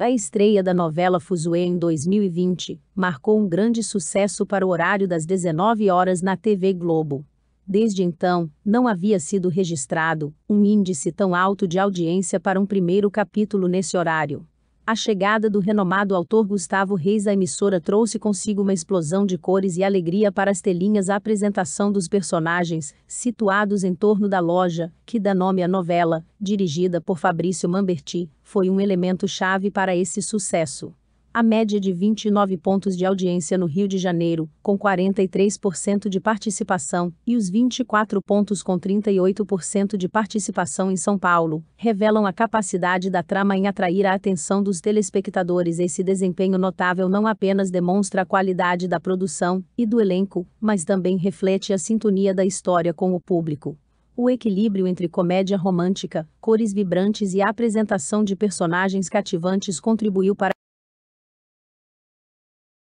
A estreia da novela Fuzue em 2020 marcou um grande sucesso para o horário das 19 horas na TV Globo. Desde então, não havia sido registrado um índice tão alto de audiência para um primeiro capítulo nesse horário. A chegada do renomado autor Gustavo Reis à emissora trouxe consigo uma explosão de cores e alegria para as telinhas a apresentação dos personagens, situados em torno da loja, que dá nome à novela, dirigida por Fabrício Mamberti, foi um elemento chave para esse sucesso a média de 29 pontos de audiência no Rio de Janeiro, com 43% de participação, e os 24 pontos com 38% de participação em São Paulo, revelam a capacidade da trama em atrair a atenção dos telespectadores. Esse desempenho notável não apenas demonstra a qualidade da produção e do elenco, mas também reflete a sintonia da história com o público o equilíbrio entre comédia romântica, cores vibrantes e a apresentação de personagens cativantes contribuiu para